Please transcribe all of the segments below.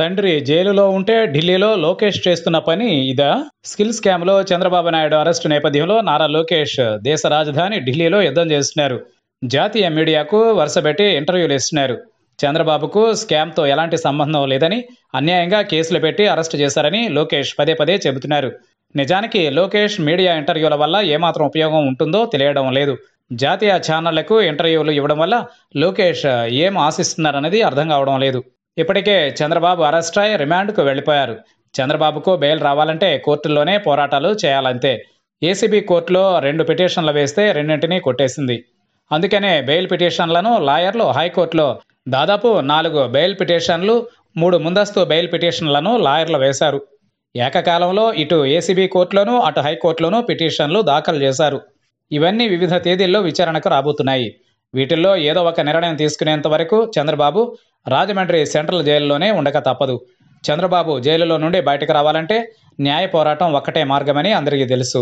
తండ్రి జైలులో ఉంటే ఢిల్లీలో లోకేష్ చేస్తున్న పని ఇదా స్కిల్ స్కామ్లో చంద్రబాబు నాయుడు అరెస్టు నేపథ్యంలో నారా లోకేష్ దేశ రాజధాని ఢిల్లీలో యుద్ధం చేస్తున్నారు జాతీయ మీడియాకు వరుసపెట్టి ఇంటర్వ్యూలు ఇస్తున్నారు చంద్రబాబుకు స్కామ్తో ఎలాంటి సంబంధం లేదని అన్యాయంగా కేసులు పెట్టి అరెస్టు చేశారని లోకేష్ పదే పదే చెబుతున్నారు నిజానికి లోకేష్ మీడియా ఇంటర్వ్యూల వల్ల ఏమాత్రం ఉపయోగం ఉంటుందో తెలియడం లేదు జాతీయ ఛానళ్లకు ఇంటర్వ్యూలు ఇవ్వడం వల్ల లోకేష్ ఏం ఆశిస్తున్నారనేది అర్థం కావడం లేదు ఇప్పటికే చంద్రబాబు అరెస్ట్ అయి రిమాండ్కు వెళ్లిపోయారు చంద్రబాబుకు బెయిల్ రావాలంటే కోర్టుల్లోనే పోరాటాలు చేయాలంతే ఏసీబీ కోర్టులో రెండు పిటిషన్లు వేస్తే రెండింటినీ కొట్టేసింది అందుకనే బెయిల్ పిటిషన్లను లాయర్లు హైకోర్టులో దాదాపు నాలుగు బెయిల్ పిటిషన్లు మూడు ముందస్తు బెయిల్ పిటిషన్లను లాయర్లు వేశారు ఏకకాలంలో ఇటు ఏసీబీ కోర్టులోనూ అటు హైకోర్టులోనూ పిటిషన్లు దాఖలు చేశారు ఇవన్నీ వివిధ తేదీల్లో విచారణకు రాబోతున్నాయి వీటిల్లో ఏదో ఒక నిర్ణయం తీసుకునేంత వరకు చంద్రబాబు రాజమండ్రి సెంట్రల్ జైలులోనే ఉండక తప్పదు చంద్రబాబు జైలులో నుండి బయటకు రావాలంటే న్యాయ పోరాటం ఒక్కటే మార్గమని అందరికీ తెలుసు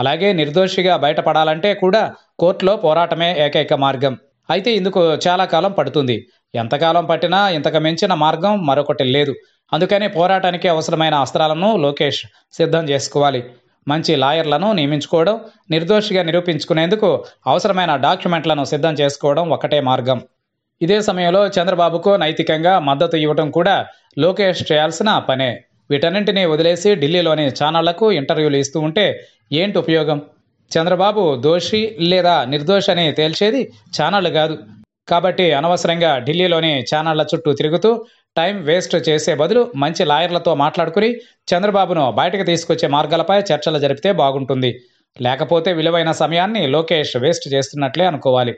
అలాగే నిర్దోషిగా బయటపడాలంటే కూడా కోర్టులో పోరాటమే ఏకైక మార్గం అయితే ఇందుకు చాలా కాలం పడుతుంది ఎంతకాలం పట్టినా ఇంతకు మించిన మార్గం మరొకటి లేదు అందుకని పోరాటానికి అవసరమైన అస్త్రాలను లోకేష్ సిద్ధం చేసుకోవాలి మంచి లాయర్లను నియమించుకోవడం నిర్దోషిగా నిరూపించుకునేందుకు అవసరమైన డాక్యుమెంట్లను సిద్ధం చేసుకోవడం ఒకటే మార్గం ఇదే సమయంలో చంద్రబాబుకు నైతికంగా మద్దతు ఇవ్వడం కూడా లోకేష్ చేయాల్సిన పనే వీటన్నింటినీ వదిలేసి ఢిల్లీలోని ఛానళ్లకు ఇంటర్వ్యూలు ఇస్తూ ఉంటే ఏంటి ఉపయోగం చంద్రబాబు దోషి లేదా నిర్దోష అని తేల్చేది ఛానళ్లు కాదు కాబట్టి అనవసరంగా ఢిల్లీలోని ఛానళ్ల చుట్టూ తిరుగుతూ టైం వేస్ట్ చేసే బదులు మంచి లాయర్లతో మాట్లాడుకుని చంద్రబాబును బయటకు తీసుకొచ్చే మార్గాలపై చర్చలు జరిపితే బాగుంటుంది లేకపోతే విలువైన సమయాన్ని లోకేష్ వేస్ట్ చేస్తున్నట్లే అనుకోవాలి